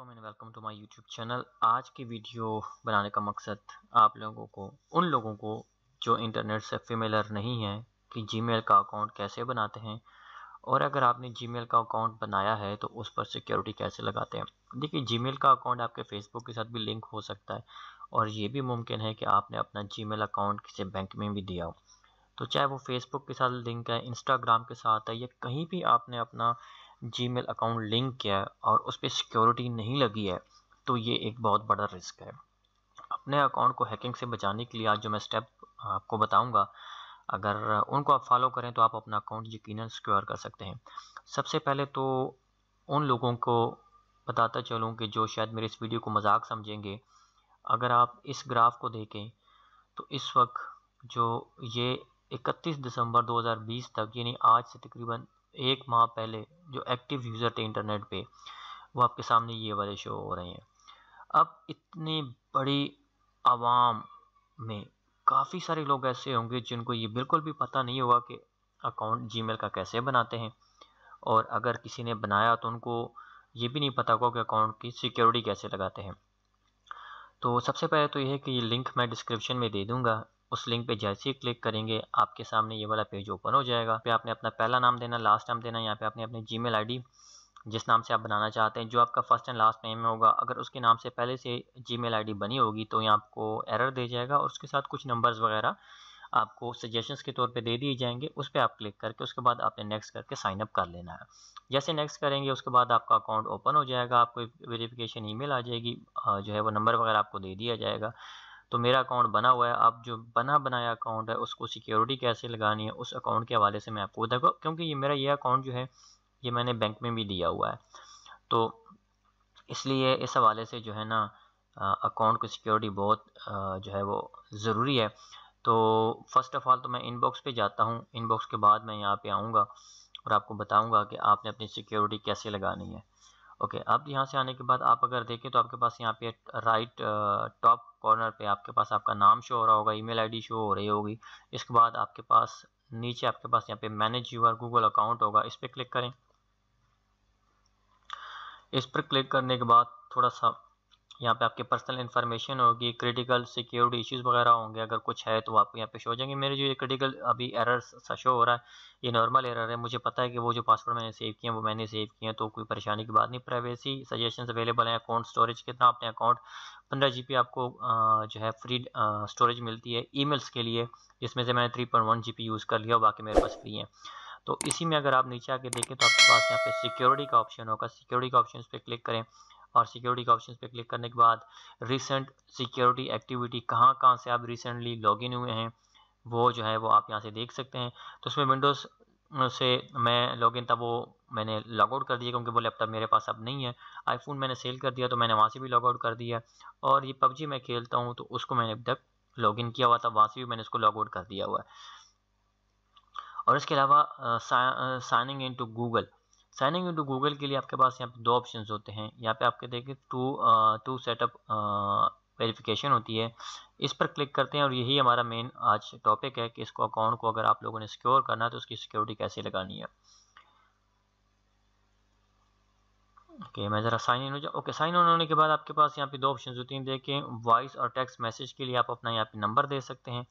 welcome and welcome to my YouTube channel आज की video बनाने का मकसद आप लोगों को उन लोगों को जो इंटरनेट से फेमिलर नहीं है कि जीमेल का अकाउंट कैसे बनाते हैं और अगर आपने जीमेल का अकाउंट बनाया है तो उस पर सिक्योरिटी कैसे लगाते हैं देखिए जीमेल का अकाउंट आपके फेसबुक के साथ भी लिंक हो सकता है और ये भी मुमकिन है कि आपने अपना जी अकाउंट किसी बैंक में भी दिया हो तो चाहे वो फेसबुक के साथ लिंक है इंस्टाग्राम के साथ है या कहीं भी आपने अपना मेल अकाउंट लिंक किया है और उस पर सिक्योरिटी नहीं लगी है तो ये एक बहुत बड़ा रिस्क है अपने अकाउंट को हैकिंग से बचाने के लिए आज जो मैं स्टेप आपको बताऊंगा अगर उनको आप फॉलो करें तो आप अपना अकाउंट यकीनन सिक्योर कर सकते हैं सबसे पहले तो उन लोगों को बताता चलूँ कि जो शायद मेरे इस वीडियो को मजाक समझेंगे अगर आप इस ग्राफ को देखें तो इस वक्त जो ये 31 दिसंबर 2020 तक यानी आज से तकरीबन एक माह पहले जो एक्टिव यूज़र थे इंटरनेट पे वो आपके सामने ये वाले शो हो रहे हैं अब इतने बड़ी आवाम में काफ़ी सारे लोग ऐसे होंगे जिनको ये बिल्कुल भी पता नहीं होगा कि अकाउंट जी का कैसे बनाते हैं और अगर किसी ने बनाया तो उनको ये भी नहीं पता होगा कि अकाउंट की सिक्योरिटी कैसे लगाते हैं तो सबसे पहले तो यह है कि ये लिंक मैं डिस्क्रिप्शन में दे दूंगा उस लिंक पे जैसे ही क्लिक करेंगे आपके सामने ये वाला पेज ओपन हो जाएगा पे आपने अपना पहला नाम देना लास्ट नाम देना यहाँ पे आपने अपनी जी मेल जिस नाम से आप बनाना चाहते हैं जो आपका फर्स्ट एंड लास्ट नेम होगा अगर उसके नाम से पहले से जी मेल बनी होगी तो यहाँ आपको एरर दे जाएगा और उसके साथ कुछ नंबर्स वगैरह आपको सजेशंस के तौर पे दे दिए जाएंगे उस पर आप क्लिक करके उसके बाद आपने नेक्स्ट करके साइन अप कर लेना है जैसे नेक्स्ट करेंगे उसके बाद आपका अकाउंट ओपन हो जाएगा आपको वेरिफिकेशन ईमेल आ जाएगी जो है वो नंबर वगैरह आपको दे दिया जाएगा तो मेरा अकाउंट बना हुआ है आप जो बना बनाया अकाउंट है उसको सिक्योरिटी कैसे लगानी है उस अकाउंट के हवाले से मैं आपको बताऊँगा क्योंकि ये मेरा ये अकाउंट जो है ये मैंने बैंक में भी दिया हुआ है तो इसलिए इस हवाले से जो है ना अकाउंट की सिक्योरिटी बहुत जो है वो ज़रूरी है तो फर्स्ट ऑफ़ ऑल तो मैं इनबॉक्स पे जाता हूँ इनबॉक्स के बाद मैं यहाँ पे आऊँगा और आपको बताऊँगा कि आपने अपनी सिक्योरिटी कैसे लगानी है ओके अब यहाँ से आने के बाद आप अगर देखें तो आपके पास यहाँ पे राइट टॉप कॉर्नर पे आपके पास आपका नाम शो हो रहा होगा ईमेल आईडी शो हो रही होगी इसके बाद आपके पास नीचे आपके पास यहाँ पे मैनेज यूर गूगल अकाउंट होगा इस पर क्लिक करें इस पर क्लिक करने के बाद थोड़ा सा यहाँ पे आपके पर्सनल इन्फॉर्मेशन होगी क्रिटिकल सिक्योरिटी इश्यूज वगैरह होंगे अगर कुछ है तो आपको यहाँ पे शो हो जाएंगे मेरे जो ये क्रिटिकल अभी एरर शो हो रहा है ये नॉर्मल एरर है मुझे पता है कि वो जो पासवर्ड मैंने सेव किए हैं वो मैंने सेव किए हैं तो कोई परेशानी की बात नहीं प्राइवेसी सजेशन अवेलेबल है अकाउंट स्टोरेज कितना अपने अकाउंट पंद्रह जी आपको जो है फ्री स्टोरेज मिलती है ई के लिए जिसमें से मैंने three point one G use कर लिया बाकी मेरे पास फ्री है तो इसी में अगर आप नीचे आके देखें तो आपके पास यहाँ पे सिक्योरिटी का ऑप्शन होगा सिक्योरिटी का ऑप्शन उस पर क्लिक करें और सिक्योरिटी के ऑप्शन पे क्लिक करने के बाद रिसेंट सिक्योरिटी एक्टिविटी कहाँ कहाँ से आप रिसेंटली लॉगिन हुए हैं वो जो है वो आप यहाँ से देख सकते हैं तो उसमें विंडोज़ से मैं लॉगिन था वो मैंने लॉगआउट कर दिया क्योंकि वो लैपटॉप मेरे पास अब नहीं है आईफोन मैंने सेल कर दिया तो मैंने वहाँ से भी लॉगआउट कर दिया और ये पबजी मैं खेलता हूँ तो उसको मैंने अब तक लॉगिन किया हुआ था वहाँ से भी मैंने उसको लॉग आउट कर दिया हुआ है और इसके अलावा signing in to Google sign in to Google के लिए आपके पास यहाँ पे दो ऑप्शन होते हैं यहाँ पे आपके देखिए टू टू सेटअप वेरिफिकेशन होती है इस पर क्लिक करते हैं और यही हमारा मेन आज टॉपिक है कि इसको अकाउंट को अगर आप लोगों ने सिक्योर करना है तो उसकी सिक्योरिटी कैसे लगानी है ओके okay, मैं ज़रा साइन इन हो जाऊँ ओके साइन इन होने के बाद आपके पास यहाँ पे दो ऑप्शन होती हैं देखें वॉइस और टेक्स्ट मैसेज के लिए आप अपना यहाँ पे नंबर दे सकते हैं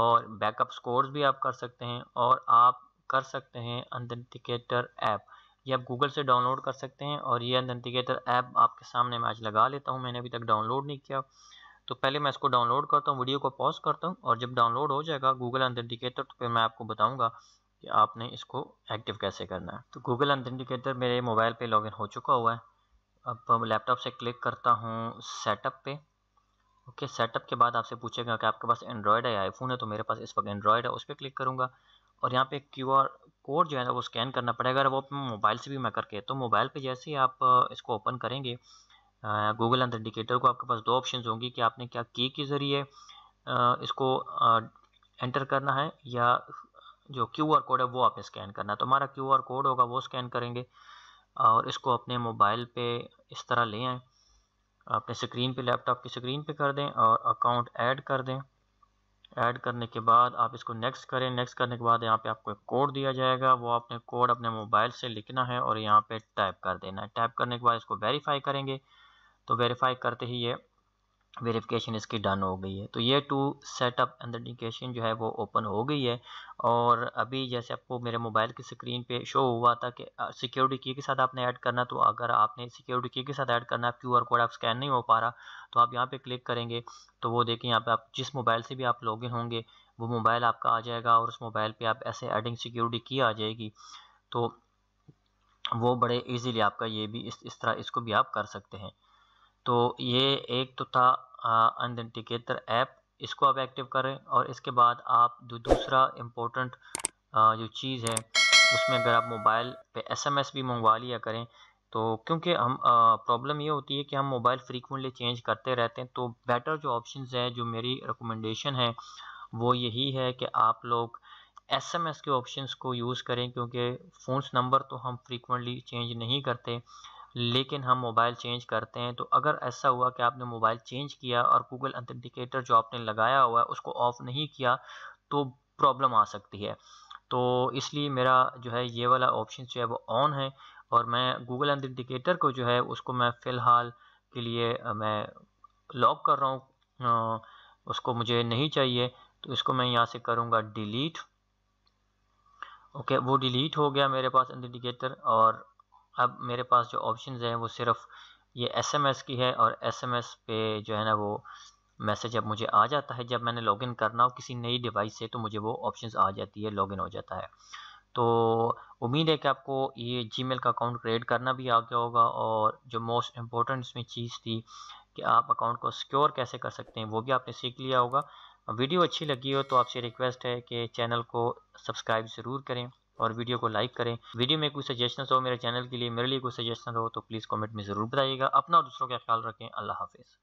और बैकअप स्कोर्स भी आप कर सकते हैं और आप कर सकते हैं अंदर ऐप ये आप गूगल से डाउनलोड कर सकते हैं और ये अनथिकेटर ऐप आपके सामने मैं आज लगा लेता हूँ मैंने अभी तक डाउनलोड नहीं किया तो पहले मैं इसको डाउनलोड करता हूँ वीडियो को पॉज करता हूँ और जब डाउनलोड हो जाएगा गूगल अनथिकेटर तो फिर मैं आपको बताऊँगा कि आपने इसको एक्टिव कैसे करना है तो गूगल अनथिकेटर मेरे मोबाइल पर लॉगिन हो चुका हुआ है अब लैपटॉप से क्लिक करता हूँ सेटअप पे ओके सेटअप के बाद आपसे पूछेगा कि आपके पास एंड्रॉयड है या आईफोन है तो मेरे पास इस वक्त एंड्रॉयड है उस पर क्लिक करूँगा और यहाँ पे क्यू आर कोड जो है ना वो स्कैन करना पड़ेगा अगर वो अपने मोबाइल से भी मैं करके तो मोबाइल पे जैसे ही आप इसको ओपन करेंगे गूगल इंडिकेटर को आपके पास दो ऑप्शन होंगी कि आपने क्या की के ज़रिए इसको एंटर करना है या जो क्यू आर कोड है वो आपने स्कैन करना है तो हमारा क्यू आर कोड होगा वो स्कैन करेंगे और इसको अपने मोबाइल पर इस तरह ले आएँ अपने स्क्रीन पे लैपटॉप की स्क्रीन पे कर दें और अकाउंट ऐड कर दें ऐड करने के बाद आप इसको नेक्स्ट करें नेक्स्ट करने के बाद यहाँ पे आपको एक कोड दिया जाएगा वो आपने कोड अपने मोबाइल से लिखना है और यहाँ पे टाइप कर देना है टाइप करने के बाद इसको वेरीफाई करेंगे तो वेरीफाई करते ही ये वेरिफिकेशन इसकी डन हो गई है तो ये टू सेटअप एंडिकेशन जो है वो ओपन हो गई है और अभी जैसे आपको मेरे मोबाइल की स्क्रीन पे शो हुआ था कि सिक्योरिटी की के साथ आपने ऐड करना तो अगर आपने सिक्योरिटी की के साथ ऐड करना क्यू आर कोड आप स्कैन नहीं हो पा रहा तो आप यहाँ पे क्लिक करेंगे तो वो देखें यहाँ पे आप जिस मोबाइल से भी आप लॉगिन होंगे वो मोबाइल आपका आ जाएगा और उस मोबाइल पर आप ऐसे एडिंग सिक्योरिटी की आ जाएगी तो वो बड़े ईजीली आपका ये भी इस इस तरह इसको भी आप कर सकते हैं तो ये एक तो था आइडेंटिकेटर ऐप इसको आप एक्टिव करें और इसके बाद आप जो दूसरा इम्पोर्टेंट जो चीज़ है उसमें अगर आप मोबाइल पे एसएमएस भी मंगवा लिया करें तो क्योंकि हम प्रॉब्लम ये होती है कि हम मोबाइल फ्रीकुंटली चेंज करते रहते हैं तो बेटर जो ऑप्शन हैं जो मेरी रिकमेंडेशन है वो यही है कि आप लोग एस एम एस के ऑप्शन को यूज़ करें क्योंकि फ़ोन नंबर तो हम फ्रीकुनली चेंज नहीं करते लेकिन हम मोबाइल चेंज करते हैं तो अगर ऐसा हुआ कि आपने मोबाइल चेंज किया और गूगल अथेंटिकेटर जो आपने लगाया हुआ है उसको ऑफ़ नहीं किया तो प्रॉब्लम आ सकती है तो इसलिए मेरा जो है ये वाला ऑप्शन जो है वो ऑन है और मैं गूगल अथेंटिकेटर को जो है उसको मैं फ़िलहाल के लिए मैं लॉक कर रहा हूँ उसको मुझे नहीं चाहिए तो इसको मैं यहाँ से करूँगा डिलीट ओके वो डिलीट हो गया मेरे पास इंडिकेटर और अब मेरे पास जो ऑप्शन हैं वो सिर्फ ये एसएमएस की है और एसएमएस पे जो है ना वो मैसेज अब मुझे आ जाता है जब मैंने लॉगिन करना हो किसी नई डिवाइस से तो मुझे वो ऑप्शंस आ जाती है लॉगिन हो जाता है तो उम्मीद है कि आपको ये जीमेल का अकाउंट क्रिएट करना भी आ गया होगा और जो मोस्ट इम्पोर्टेंट इसमें चीज़ थी कि आप अकाउंट को सिक्योर कैसे कर सकते हैं वो भी आपने सीख लिया होगा वीडियो अच्छी लगी हो तो आपसे रिक्वेस्ट है कि चैनल को सब्सक्राइब ज़रूर करें और वीडियो को लाइक करें वीडियो में कोई सजेशन हो मेरे चैनल के लिए मेरे लिए कोई सजेशन हो तो प्लीज़ कॉमेंट में ज़रूर बताइएगा अपना और दूसरों का ख्याल रखें अल्लाह हाफिज़